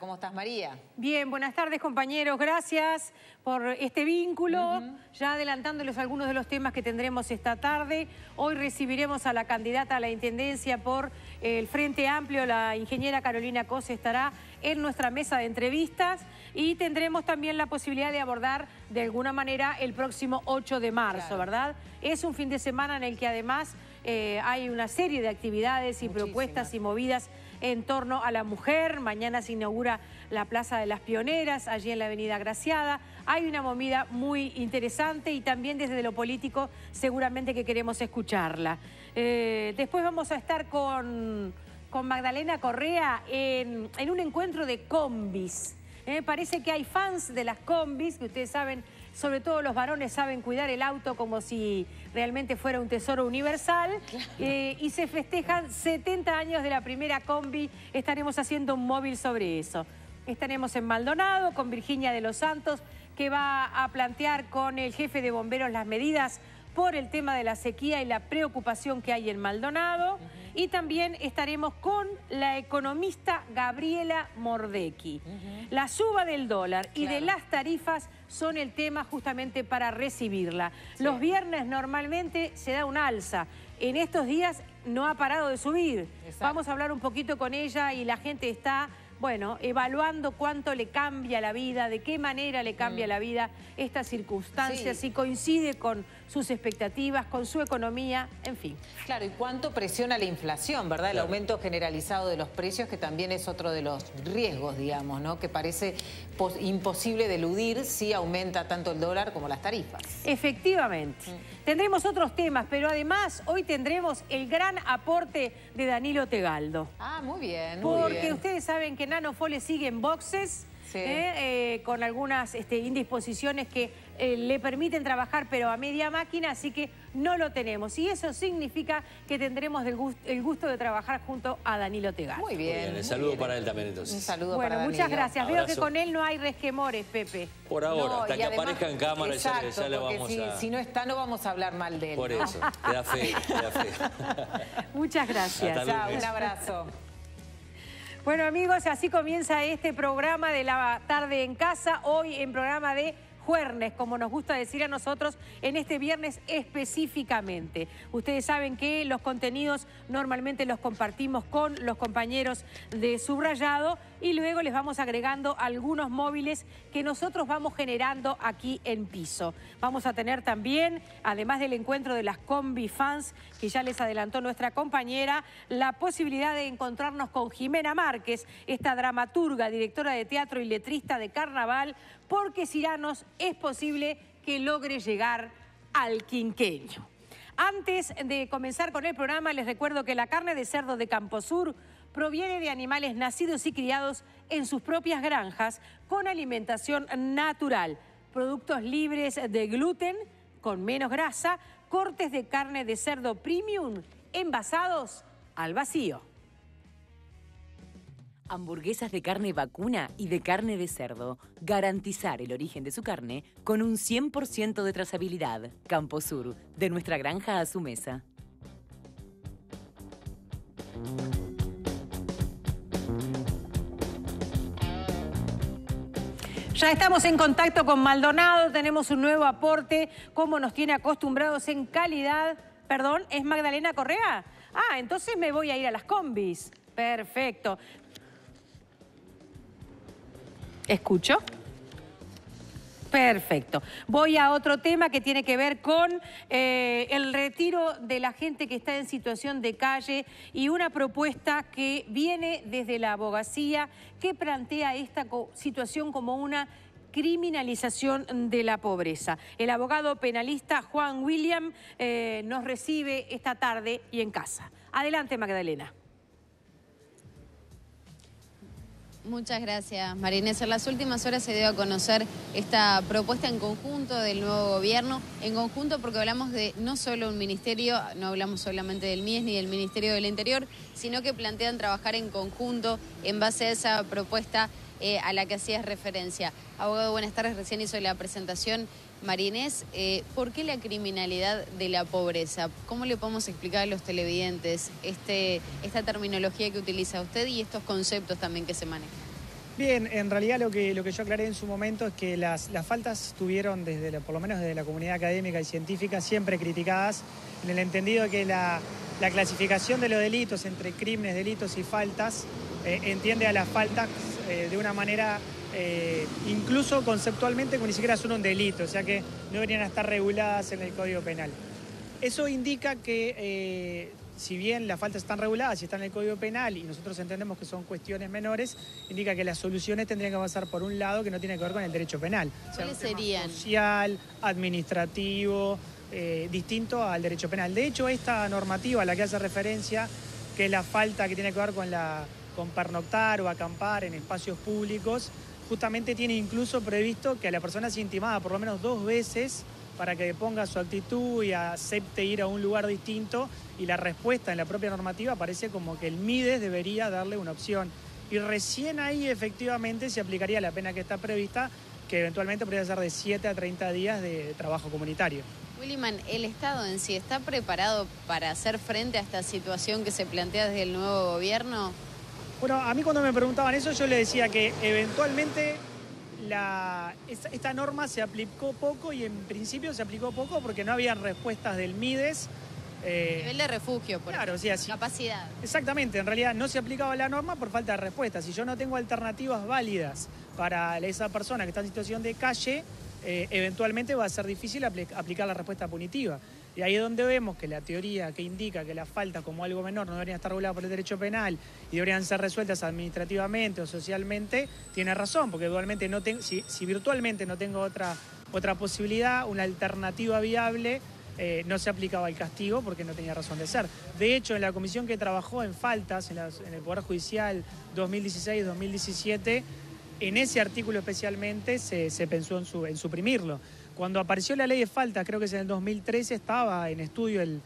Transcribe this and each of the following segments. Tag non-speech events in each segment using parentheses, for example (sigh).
¿Cómo estás, María? Bien, buenas tardes, compañeros. Gracias por este vínculo. Ya adelantándoles algunos de los temas que tendremos esta tarde. Hoy recibiremos a la candidata a la Intendencia por el Frente Amplio, la ingeniera Carolina Cose, estará en nuestra mesa de entrevistas y tendremos también la posibilidad de abordar de alguna manera el próximo 8 de marzo, ¿verdad? Es un fin de semana en el que además eh, hay una serie de actividades y propuestas y movidas en torno a la mujer. Mañana se inaugura la Plaza de las Pioneras, allí en la Avenida Graciada. Hay una movida muy interesante y también desde lo político seguramente que queremos escucharla. Eh, después vamos a estar con, Magdalena Correa en, un encuentro de combis. Eh, parece que hay fans de las combis, que ustedes saben sobre todo los varones saben cuidar el auto como si realmente fuera un tesoro universal. Eh, y se festejan 70 años de la primera combi. Estaremos haciendo un móvil sobre eso. Estaremos en Maldonado con Virginia de los Santos, que va a plantear con el jefe de bomberos las medidas por el tema de la sequía y la preocupación que hay en Maldonado. Y también estaremos con la economista Gabriela Mordecki. La suba del dólar y de las tarifas son el tema justamente para recibirla. Los viernes normalmente se da un alza. En estos días no ha parado de subir. Vamos a hablar un poquito con ella y la gente está bueno, evaluando cuánto le cambia la vida, de qué manera le cambia mm. la vida estas circunstancias si coincide con sus expectativas, con su economía, en fin. Claro, y cuánto presiona la inflación, ¿verdad? El aumento generalizado de los precios, que también es otro de los riesgos, digamos, ¿no? Que parece imposible de eludir si aumenta tanto el dólar como las tarifas. Efectivamente. Mm. Tendremos otros temas, pero además hoy tendremos el gran aporte de Danilo Tegaldo. Ah, muy bien, muy Porque ustedes saben que Nano sigue en boxes, ¿eh? Eh, con algunas este, indisposiciones que eh, le permiten trabajar pero a media máquina, así que no lo tenemos. Y eso significa que tendremos el gusto, de trabajar junto a Danilo Tegar. Muy bien. Un saludo para él también entonces. Un saludo bueno, para Bueno, muchas gracias. Veo que con él no hay resquemores, Pepe. Por ahora, hasta que aparezca en cámara ya, le vamos si, a... si no está no vamos a hablar mal de él. Por eso, te da fe, te fe. (laughs) muchas gracias. un abrazo. Bueno amigos, así comienza este programa de la tarde en casa, hoy en programa de juernes, como nos gusta decir a nosotros, en este viernes específicamente. Ustedes saben que los contenidos normalmente los compartimos con los compañeros de Subrayado y luego les vamos agregando algunos móviles que nosotros vamos generando aquí en piso. Vamos a tener también, además del encuentro de las combi fans, que ya les adelantó nuestra compañera, la posibilidad de encontrarnos con Jimena Márquez, esta dramaturga, directora de teatro y letrista de carnaval, porque Ciranos es posible que logre llegar al quinquenio. Antes de comenzar con el programa, les recuerdo que la carne de cerdo de Camposur proviene de animales nacidos y criados en sus propias granjas con alimentación natural, productos libres de gluten, con menos grasa, cortes de carne de cerdo premium envasados al vacío. Hamburguesas de carne vacuna y de carne de cerdo. Garantizar el origen de su carne con un 100% de trazabilidad. Campo Sur, de nuestra granja a su mesa. Ya estamos en contacto con Maldonado, tenemos un nuevo aporte, como nos tiene acostumbrados en calidad. Perdón, ¿es Magdalena Correa? Ah, entonces me voy a ir a las combis. Perfecto. Escucho. Perfecto. Voy a otro tema que tiene que ver con eh, el retiro de la gente que está en situación de calle y una propuesta que viene desde la abogacía que plantea esta situación como una criminalización de la pobreza. El abogado penalista Juan William eh, nos recibe esta tarde y en casa. Adelante, Magdalena. Muchas gracias, Inés. En las últimas horas se dio a conocer esta propuesta en conjunto del nuevo gobierno, en conjunto porque hablamos de no solo un ministerio, no hablamos solamente del MIES ni del Ministerio del Interior, sino que plantean trabajar en conjunto en base a esa propuesta eh, a la que hacías referencia. Abogado, buenas tardes. Recién hizo la presentación Marinés, eh, ¿por qué la criminalidad de la pobreza? ¿Cómo le podemos explicar a los televidentes este, esta terminología que utiliza usted y estos conceptos también que se manejan? Bien, en realidad lo que, yo aclaré en su momento es que las, faltas tuvieron, desde por lo menos desde la comunidad académica y científica, siempre criticadas en el entendido de que la, clasificación de los delitos entre crímenes, delitos y faltas eh, entiende a las faltas eh, de una manera eh, incluso conceptualmente como ni siquiera son un delito, o sea que no deberían estar reguladas en el Código Penal. Eso indica que eh, si bien las faltas están reguladas y están en el Código Penal y nosotros entendemos que son cuestiones menores, indica que las soluciones tendrían que pasar por un lado que no tiene que ver con el derecho penal. ¿Cuáles serían? Social, administrativo, eh, distinto al derecho penal. De hecho, esta normativa a la que hace referencia, que es la falta que tiene que ver con, la, con pernoctar o acampar en espacios públicos, justamente tiene incluso previsto que a la persona sea intimada por lo menos dos veces para que ponga su actitud y acepte ir a un lugar distinto y la respuesta en la propia normativa parece como que el MIDES debería darle una opción. Y recién ahí efectivamente se aplicaría la pena que está prevista, que eventualmente podría ser de 7 a 30 días de trabajo comunitario. Williman, ¿el Estado en sí está preparado para hacer frente a esta situación que se plantea desde el nuevo gobierno? Bueno, a mí cuando me preguntaban eso yo le decía que eventualmente esta norma se aplicó poco y en principio se aplicó poco porque no habían respuestas del MIDES. Eh, nivel de refugio, por claro, capacidad. Exactamente, en realidad no se aplicaba la norma por falta de respuestas. Si yo no tengo alternativas válidas para esa persona que está en situación de calle, eh, eventualmente va a ser difícil aplicar la respuesta punitiva. Y ahí es donde vemos que la teoría que indica que las faltas como algo menor no deberían estar reguladas por el derecho penal y deberían ser resueltas administrativamente o socialmente, tiene razón, porque no si, virtualmente no tengo otra, otra posibilidad, una alternativa viable, eh, no se aplicaba el castigo porque no tenía razón de ser. De hecho, en la comisión que trabajó en faltas en, el Poder Judicial 2016-2017, en ese artículo especialmente se, pensó en suprimirlo. Cuando apareció la ley de faltas, creo que es en el 2013, estaba en estudio el,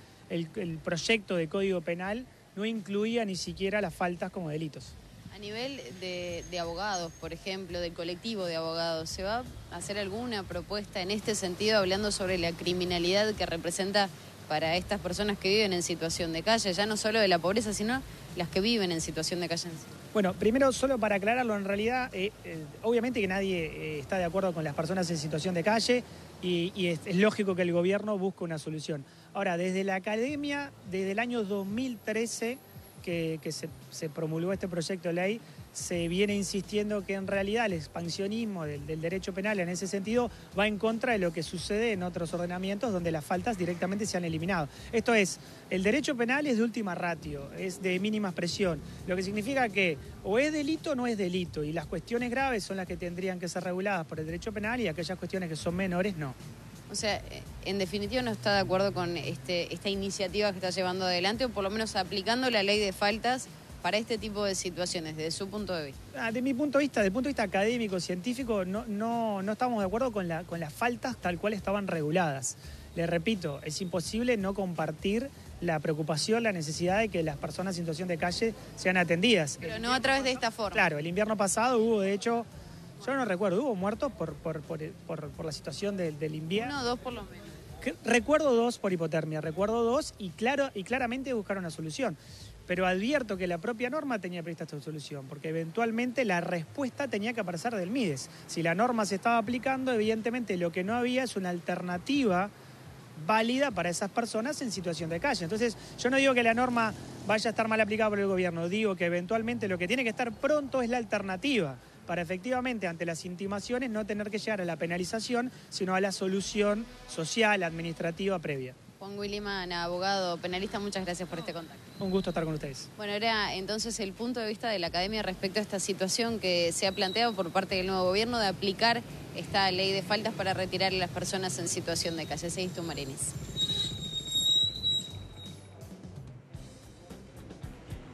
proyecto de Código Penal, no incluía ni siquiera las faltas como delitos. A nivel de, de, abogados, por ejemplo, del colectivo de abogados, ¿se va a hacer alguna propuesta en este sentido hablando sobre la criminalidad que representa para estas personas que viven en situación de calle, ya no solo de la pobreza, sino las que viven en situación de calle? Bueno, primero, solo para aclararlo, en realidad, eh, eh, obviamente que nadie eh, está de acuerdo con las personas en situación de calle y, es, lógico que el gobierno busque una solución. Ahora, desde la academia, desde el año 2013 que, se, se promulgó este proyecto de ley, se viene insistiendo que en realidad el expansionismo del, derecho penal en ese sentido va en contra de lo que sucede en otros ordenamientos donde las faltas directamente se han eliminado. Esto es, el derecho penal es de última ratio, es de mínima expresión, lo que significa que o es delito o no es delito, y las cuestiones graves son las que tendrían que ser reguladas por el derecho penal y aquellas cuestiones que son menores no. O sea, en definitiva no está de acuerdo con este, esta iniciativa que está llevando adelante, o por lo menos aplicando la ley de faltas para este tipo de situaciones, desde su punto de vista? Ah, de mi punto de vista, desde el punto de vista académico, científico, no, no, no estamos de acuerdo con, la, con las faltas tal cual estaban reguladas. Le repito, es imposible no compartir la preocupación, la necesidad de que las personas en situación de calle sean atendidas. Pero no a través de esta forma. Claro, el invierno pasado hubo, de hecho, yo no recuerdo, hubo muertos por, por, la situación del, invierno. No, dos por lo menos. Recuerdo dos por hipotermia, recuerdo dos y, claro, y claramente buscaron una solución pero advierto que la propia norma tenía prevista esta solución, porque eventualmente la respuesta tenía que aparecer del MIDES. Si la norma se estaba aplicando, evidentemente lo que no había es una alternativa válida para esas personas en situación de calle. Entonces, yo no digo que la norma vaya a estar mal aplicada por el gobierno, digo que eventualmente lo que tiene que estar pronto es la alternativa para efectivamente ante las intimaciones no tener que llegar a la penalización, sino a la solución social, administrativa previa. Juan Williman, abogado penalista, muchas gracias por este contacto. Un gusto estar con ustedes. Bueno, era entonces el punto de vista de la academia respecto a esta situación que se ha planteado por parte del nuevo gobierno de aplicar esta ley de faltas para retirar a las personas en situación de calle. Seis Marines.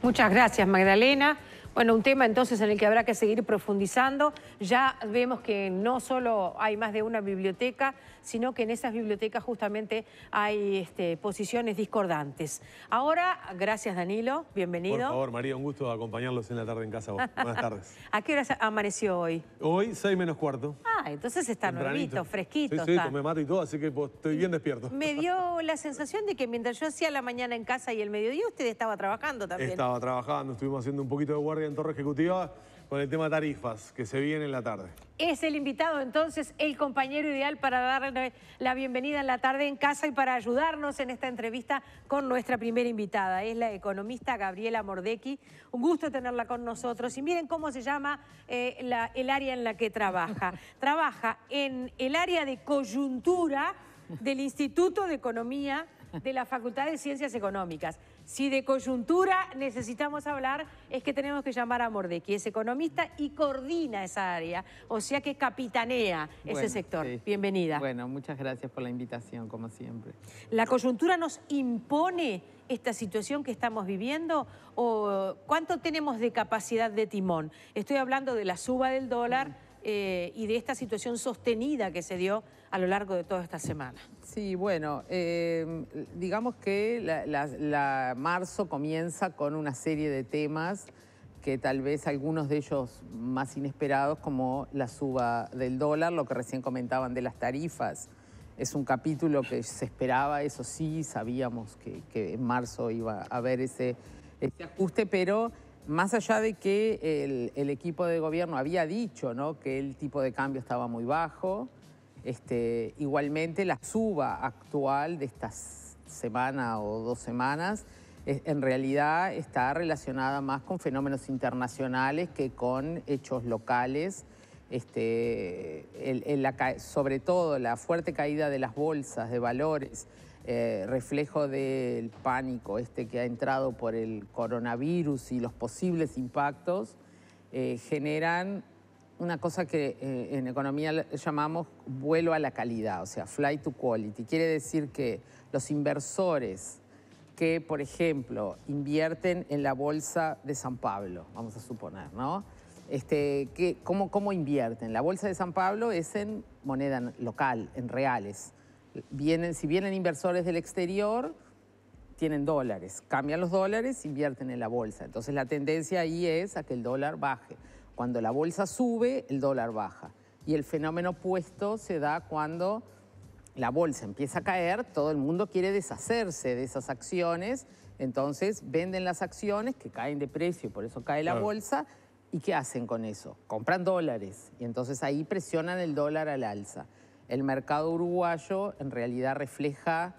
Muchas gracias, Magdalena. Bueno, un tema entonces en el que habrá que seguir profundizando. Ya vemos que no solo hay más de una biblioteca, sino que en esas bibliotecas justamente hay este, posiciones discordantes. Ahora, gracias Danilo, bienvenido. Por favor, María, un gusto acompañarlos en la tarde en casa. Buenas tardes. (laughs) ¿A qué hora amaneció hoy? Hoy, seis menos cuarto. Ah, entonces está nuevito, fresquito. Sí, sí, me mato y todo, así que estoy bien despierto. Me dio la sensación de que mientras yo hacía la mañana en casa y el mediodía, usted estaba trabajando también. Estaba trabajando, estuvimos haciendo un poquito de guardia en Torre Ejecutiva con el tema tarifas que se viene en la tarde. Es el invitado entonces, el compañero ideal para darle la bienvenida en la tarde en casa y para ayudarnos en esta entrevista con nuestra primera invitada. Es la economista Gabriela Mordecki. Un gusto tenerla con nosotros. Y miren cómo se llama eh, el área en la que trabaja. (laughs) trabaja en el área de coyuntura del Instituto de Economía de la Facultad de Ciencias Económicas. Si de coyuntura necesitamos hablar, es que tenemos que llamar a Mordecki. Es economista y coordina esa área, o sea que capitanea ese sector. Bienvenida. Bueno, muchas gracias por la invitación, como siempre. ¿La coyuntura nos impone esta situación que estamos viviendo? ¿O cuánto tenemos de capacidad de timón? Estoy hablando de la suba del dólar mm. Eh, y de esta situación sostenida que se dio a lo largo de toda esta semana. Sí, bueno, eh, digamos que la, marzo comienza con una serie de temas que tal vez algunos de ellos más inesperados, como la suba del dólar, lo que recién comentaban de las tarifas. Es un capítulo que se esperaba, eso sí, sabíamos que, que en marzo iba a haber ese, ese ajuste, pero más allá de que el, equipo de gobierno había dicho que el tipo de cambio estaba muy bajo, este, igualmente la suba actual de esta semana o dos semanas en realidad está relacionada más con fenómenos internacionales que con hechos locales. Este, sobre todo la fuerte caída de las bolsas de valores eh, reflejo del pánico este que ha entrado por el coronavirus y los posibles impactos, eh, generan una cosa que eh, en economía llamamos vuelo a la calidad, o sea, fly to quality. Quiere decir que los inversores que, por ejemplo, invierten en la bolsa de San Pablo, vamos a suponer, ¿no? Este, ¿cómo, ¿Cómo invierten? La bolsa de San Pablo es en moneda local, en reales si vienen inversores del exterior, tienen dólares, cambian los dólares, invierten en la bolsa. Entonces la tendencia ahí es a que el dólar baje. Cuando la bolsa sube, el dólar baja. Y el fenómeno opuesto se da cuando la bolsa empieza a caer, todo el mundo quiere deshacerse de esas acciones, entonces venden las acciones que caen de precio, por eso cae la bolsa. ¿Y qué hacen con eso? Compran dólares y entonces ahí presionan el dólar al alza el mercado uruguayo en realidad refleja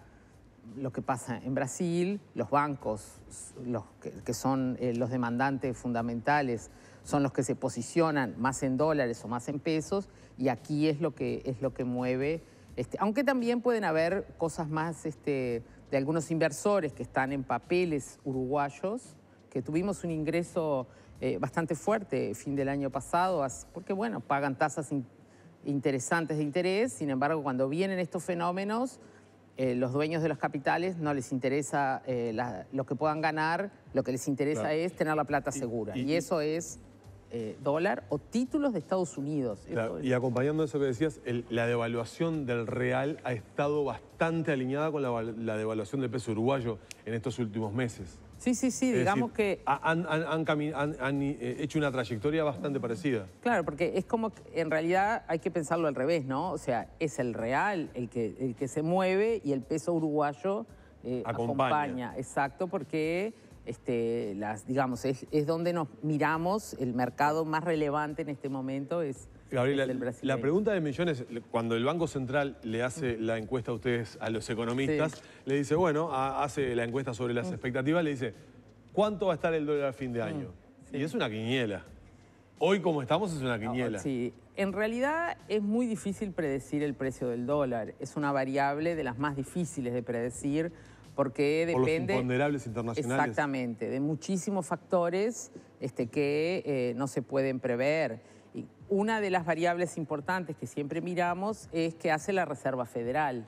lo que pasa en Brasil, los bancos, los que, son eh, los demandantes fundamentales, son los que se posicionan más en dólares o más en pesos, y aquí es lo que, es lo que mueve. Este, aunque también pueden haber cosas más este, de algunos inversores que están en papeles uruguayos, que tuvimos un ingreso eh, bastante fuerte fin del año pasado, porque bueno, pagan tasas interesantes de interés, sin embargo, cuando vienen estos fenómenos, eh, los dueños de los capitales no les interesa eh, lo que puedan ganar, lo que les interesa es tener la plata segura. Y, eso es eh, dólar o títulos de Estados Unidos. Y acompañando eso que decías, la devaluación del real ha estado bastante alineada con la devaluación del peso uruguayo en estos últimos meses. Sí, sí, sí, digamos que... Han, han, eh, hecho una trayectoria bastante parecida. Claro, porque es como que en realidad hay que pensarlo al revés, ¿no? O sea, es el real el que, el que se mueve y el peso uruguayo eh, acompaña. Exacto, porque este, digamos, es, es donde nos miramos, el mercado más relevante en este momento es Gabriela, la pregunta de millones, cuando el Banco Central le hace la encuesta a ustedes, a los economistas, le dice, bueno, hace la encuesta sobre las mm. expectativas, le dice, ¿cuánto va a estar el dólar a fin de mm, año? Y es una quiniela. Hoy como estamos es una quiniela. sí, en realidad es muy difícil predecir el precio del dólar. Es una variable de las más difíciles de predecir porque depende... Por los imponderables internacionales. Exactamente, de muchísimos factores este, que eh, no se pueden prever. Una de las variables importantes que siempre miramos es qué hace la Reserva Federal,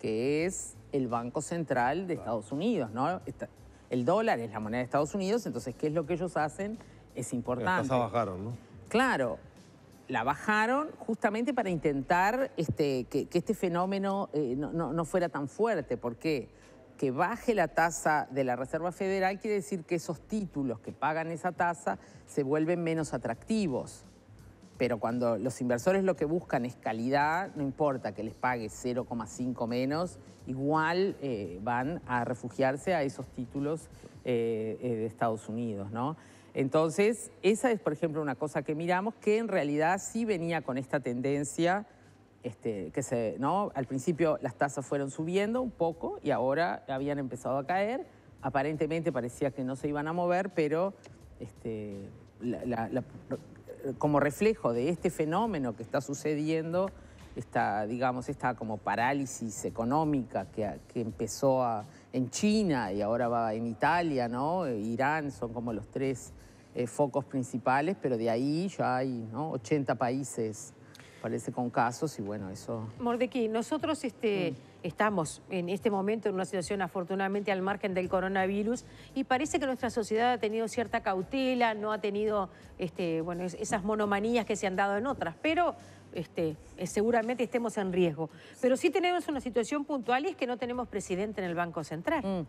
que es el Banco Central de Estados Unidos, ¿no? El dólar es la moneda de Estados Unidos, entonces qué es lo que ellos hacen es importante. La tasa bajaron, ¿no? Claro, la bajaron justamente para intentar este, que, este fenómeno eh, no, fuera tan fuerte. porque Que baje la tasa de la Reserva Federal quiere decir que esos títulos que pagan esa tasa se vuelven menos atractivos pero cuando los inversores lo que buscan es calidad, no importa que les pague 0,5 menos, igual eh, van a refugiarse a esos títulos eh, eh, de Estados Unidos, ¿no? Entonces, esa es, por ejemplo, una cosa que miramos que en realidad sí venía con esta tendencia, este, que se, ¿no? Al principio las tasas fueron subiendo un poco y ahora habían empezado a caer. Aparentemente parecía que no se iban a mover, pero este, la como reflejo de este fenómeno que está sucediendo, esta, digamos, esta como parálisis económica que, empezó en China y ahora va en Italia, ¿no? Irán son como los tres eh, focos principales, pero de ahí ya hay 80 países, parece, con casos y bueno, eso... Mordequí, nosotros este... Mm estamos en este momento en una situación afortunadamente al margen del coronavirus y parece que nuestra sociedad ha tenido cierta cautela, no ha tenido este, bueno, esas monomanías que se han dado en otras, pero este, eh, seguramente estemos en riesgo. Pero sí tenemos una situación puntual y es que no tenemos presidente en el Banco Central. Mm.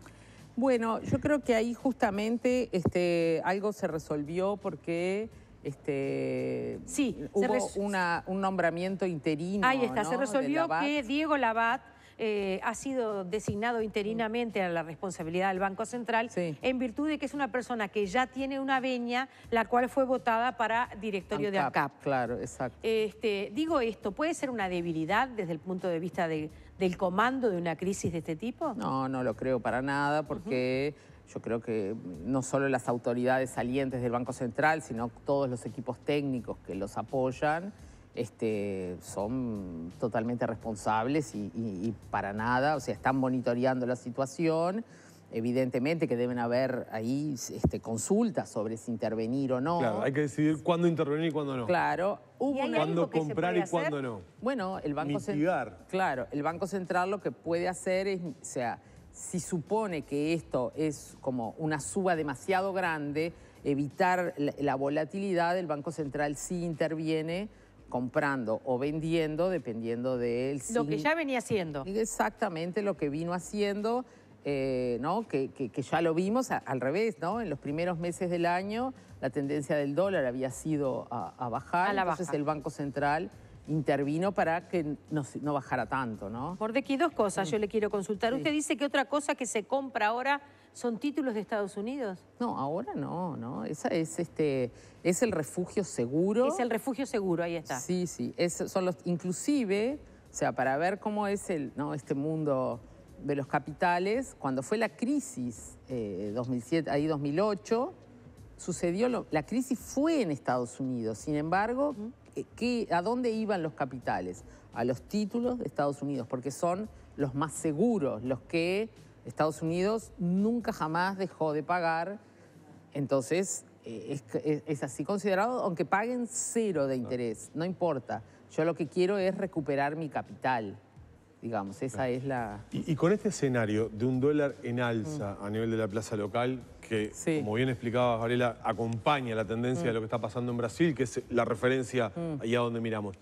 Bueno, yo creo que ahí justamente este, algo se resolvió porque sí, hubo un nombramiento interino. Ahí está, se resolvió que Diego Labat eh, ha sido designado interinamente a la responsabilidad del Banco Central en virtud de que es una persona que ya tiene una veña, la cual fue votada para directorio de ACAP. Claro, exacto. Este, digo esto, ¿puede ser una debilidad desde el punto de vista del comando de una crisis de este tipo? No, no lo creo para nada porque... Yo creo que no solo las autoridades salientes del Banco Central, sino todos los equipos técnicos que los apoyan, este, son totalmente responsables y, para nada, o sea, están monitoreando la situación. Evidentemente que deben haber ahí este, consultas sobre si intervenir o no. Claro, hay que decidir cuándo intervenir y cuándo no. Claro. Hubo ¿Y ¿Cuándo comprar y cuándo no? Bueno, el Banco Central... Claro, el Banco Central lo que puede hacer es, o sea, si supone que esto es como una suba demasiado grande, evitar la volatilidad, el Banco Central sí interviene comprando o vendiendo, dependiendo de él. Lo que ya venía haciendo. Exactamente lo que vino haciendo, eh, ¿no? Que, que, ya lo vimos al revés, ¿no? En los primeros meses del año la tendencia del dólar había sido a, bajar, entonces el Banco Central intervino para que no, bajara tanto, ¿no? Por de aquí dos cosas yo le quiero consultar. Usted dice que otra cosa que se compra ahora ¿Son títulos de Estados Unidos? No, ahora no, ¿no? Esa es, este, es el refugio seguro. Es el refugio seguro, ahí está. Sí, sí. son los, inclusive, o sea, para ver cómo es el, ¿no? este mundo de los capitales, cuando fue la crisis 2007, eh, ahí 2008, sucedió, la crisis fue en Estados Unidos, sin embargo, ¿qué, ¿a dónde iban los capitales? A los títulos de Estados Unidos, porque son los más seguros, los que Estados Unidos nunca jamás dejó de pagar, entonces eh, es, así considerado, aunque paguen cero de interés, no importa. Yo lo que quiero es recuperar mi capital, digamos, esa es la... Y, con este escenario de un dólar en alza mm. a nivel de la plaza local, que como bien explicaba Gabriela, acompaña la tendencia mm. de lo que está pasando en Brasil, que es la referencia mm. allá donde miramos.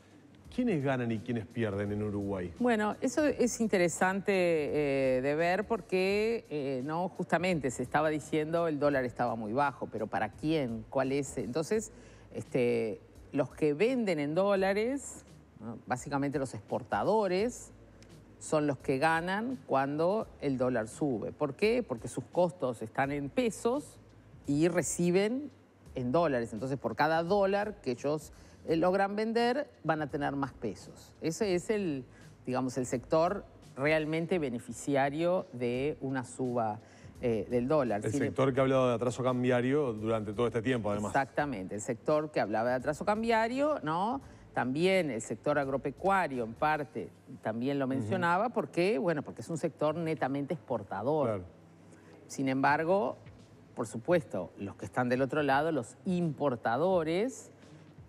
¿Quiénes ganan y quiénes pierden en Uruguay? Bueno, eso es interesante eh, de ver porque eh, no justamente se estaba diciendo el dólar estaba muy bajo, pero ¿para quién? ¿Cuál es? Entonces, este, los que venden en dólares, básicamente los exportadores, son los que ganan cuando el dólar sube. ¿Por qué? Porque sus costos están en pesos y reciben en dólares. Entonces, por cada dólar que ellos eh, logran vender, van a tener más pesos. Ese es el, digamos, el sector realmente beneficiario de una suba eh, del dólar. El sector que ha hablado de atraso cambiario durante todo este tiempo, además. Exactamente, el sector que hablaba de atraso cambiario, ¿no? También el sector agropecuario, en parte, también lo mencionaba, porque, bueno, porque es un sector netamente exportador. Sin embargo, por supuesto, los que están del otro lado, los importadores,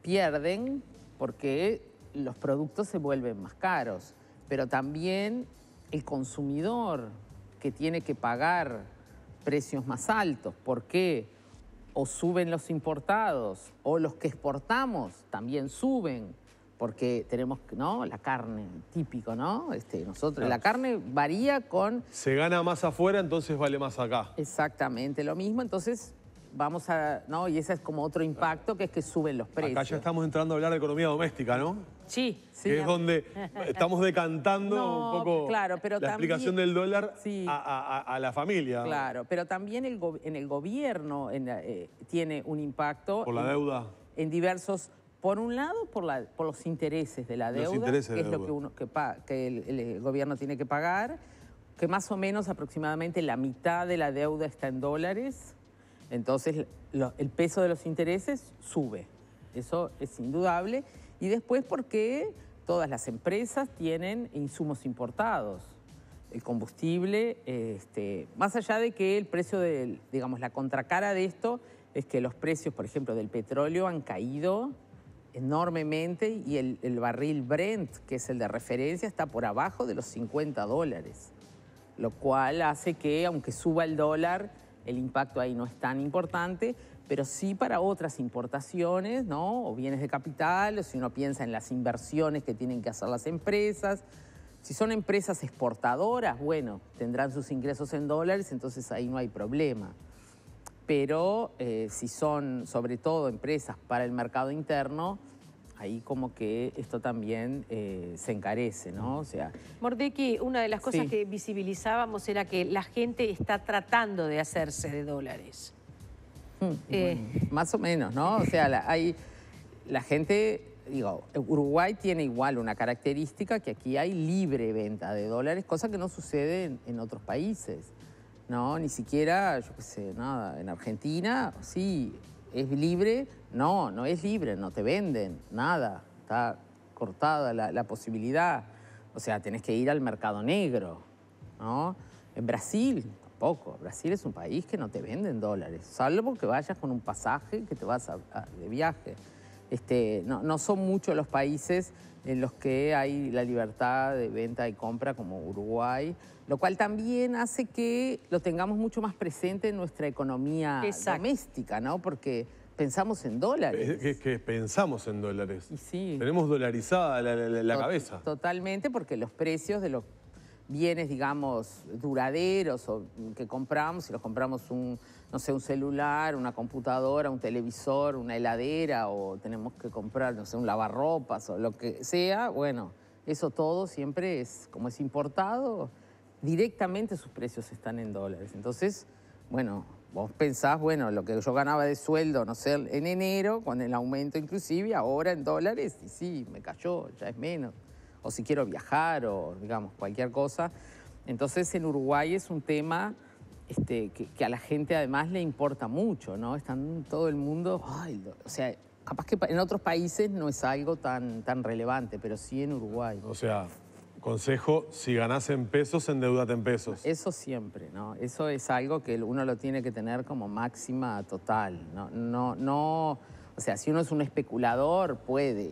pierden porque los productos se vuelven más caros, pero también el consumidor que tiene que pagar precios más altos. porque O suben los importados, o los que exportamos también suben, porque tenemos, ¿no? La carne, típico, ¿no? Este, nosotros, la carne varía con... Se gana más afuera, entonces vale más acá. Exactamente lo mismo, entonces vamos a, ¿no? Y ese es como otro impacto que es que suben los precios. Acá ya estamos entrando a hablar de economía doméstica, ¿no? Sí, sí. Que es donde estamos decantando un poco la aplicación del dólar a, la familia. Claro, pero también en el gobierno eh, tiene un impacto. Por la deuda. En diversos por un lado, por, la, por, los intereses de la deuda, que es lo que, el, gobierno tiene que pagar, que más o menos aproximadamente la mitad de la deuda está en dólares. Entonces el peso de los intereses sube, eso es indudable. Y después porque todas las empresas tienen insumos importados, el combustible, este, más allá de que el precio digamos, la contracara de esto es que los precios, por ejemplo, del petróleo han caído enormemente y el, barril Brent, que es el de referencia, está por abajo de los 50 dólares, lo cual hace que, aunque suba el dólar, el impacto ahí no es tan importante, pero sí para otras importaciones, ¿no? O bienes de capital, o si uno piensa en las inversiones que tienen que hacer las empresas. Si son empresas exportadoras, bueno, tendrán sus ingresos en dólares, entonces ahí no hay problema. Pero eh, si son sobre todo empresas para el mercado interno, ahí como que esto también eh, se encarece, ¿no? O sea... una de las cosas que visibilizábamos era que la gente está tratando de hacerse de dólares. Hmm, eh, más o menos, ¿no? O sea, la, hay, la gente digo, Uruguay tiene igual una característica que aquí hay libre venta de dólares, cosa que no sucede en, en otros países. No, ni siquiera, yo qué sé, nada, en Argentina sí ¿Es libre? No, no es libre, no te venden, nada. Está cortada la, posibilidad. O sea, tenés que ir al mercado negro, ¿no? En Brasil, tampoco. Brasil es un país que no te venden dólares, salvo que vayas con un pasaje que te vas de viaje. Este, no, son muchos los países en los que hay la libertad de venta y compra como Uruguay, lo cual también hace que lo tengamos mucho más presente en nuestra economía doméstica, ¿no? Porque pensamos en dólares. Es que, pensamos en dólares. Tenemos dolarizada la, cabeza. Totalmente, porque los precios de los bienes, digamos, duraderos que compramos, si los compramos un, no sé, un celular, una computadora, un televisor, una heladera o tenemos que comprar, no sé, un lavarropas o lo que sea, bueno, eso todo siempre es, como es importado, directamente sus precios están en dólares. Entonces, bueno, vos pensás, bueno, lo que yo ganaba de sueldo, no sé, en enero, con el aumento inclusive, ahora en dólares, y sí, me cayó, ya es menos o si quiero viajar o digamos cualquier cosa. Entonces en Uruguay es un tema este, que, a la gente además le importa mucho, ¿no? Están todo el mundo, o sea, capaz que en otros países no es algo tan, tan relevante, pero sí en Uruguay. O sea, consejo, si ganás en pesos, endeudate en pesos. Eso siempre, ¿no? Eso es algo que uno lo tiene que tener como máxima total, ¿no? No, no o sea, si uno es un especulador, puede.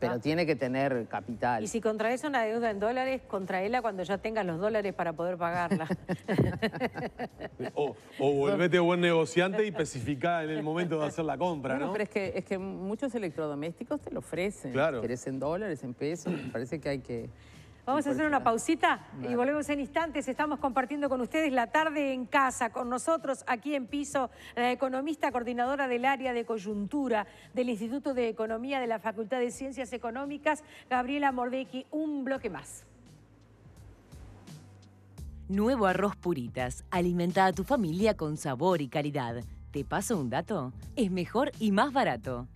pero ah. tiene que tener capital. Y si contraes una deuda en dólares, contraela cuando ya tengas los dólares para poder pagarla. o, o, volvete buen negociante y especifica en el momento de hacer la compra, ¿no? pero es que, es que muchos electrodomésticos te lo ofrecen. Claro. Querés en dólares, en pesos, me parece que hay que... Vamos a hacer una pausita y volvemos en instantes. Estamos compartiendo con ustedes la tarde en casa, con nosotros aquí en piso, la economista coordinadora del área de coyuntura del Instituto de Economía de la Facultad de Ciencias Económicas, Gabriela Mordecki. Un bloque más. Nuevo arroz puritas. Alimenta a tu familia con sabor y calidad. ¿Te paso un dato? Es mejor y más barato.